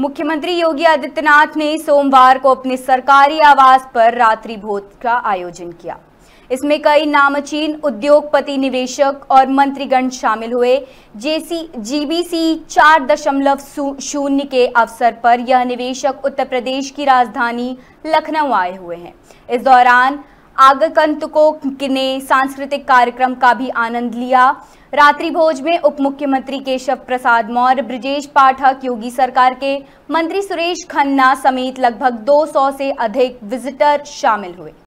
मुख्यमंत्री योगी आदित्यनाथ ने सोमवार को अपने सरकारी आवास पर रात्रि भोज का आयोजन किया इसमें कई नामचीन उद्योगपति निवेशक और मंत्रीगण शामिल हुए जेसी जीबीसी चार दशमलव शून्य के अवसर पर यह निवेशक उत्तर प्रदेश की राजधानी लखनऊ आए हुए हैं इस दौरान को ने सांस्कृतिक कार्यक्रम का भी आनंद लिया रात्रि भोज में उप मुख्यमंत्री केशव प्रसाद मौर्य ब्रजेश पाठक योगी सरकार के मंत्री सुरेश खन्ना समेत लगभग 200 से अधिक विजिटर शामिल हुए